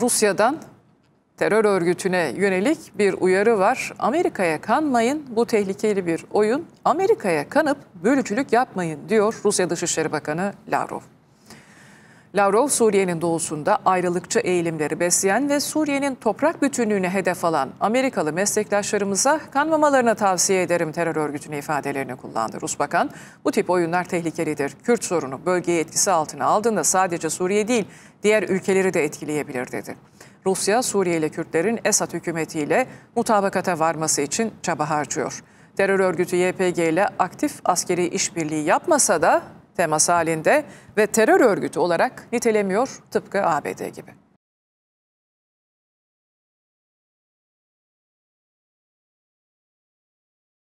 Rusya'dan terör örgütüne yönelik bir uyarı var. Amerika'ya kanmayın bu tehlikeli bir oyun. Amerika'ya kanıp bölücülük yapmayın diyor Rusya Dışişleri Bakanı Lavrov. Lavrov, Suriye'nin doğusunda ayrılıkçı eğilimleri besleyen ve Suriye'nin toprak bütünlüğüne hedef alan Amerikalı meslektaşlarımıza kanmamalarını tavsiye ederim terör örgütüne ifadelerini kullandı. Rus bakan, bu tip oyunlar tehlikelidir. Kürt sorunu bölgeye etkisi altına aldığında sadece Suriye değil, diğer ülkeleri de etkileyebilir dedi. Rusya, Suriye Kürtlerin Esad hükümetiyle mutabakata varması için çaba harcıyor. Terör örgütü YPG ile aktif askeri işbirliği yapmasa da temas halinde ve terör örgütü olarak nitelemiyor tıpkı ABD gibi.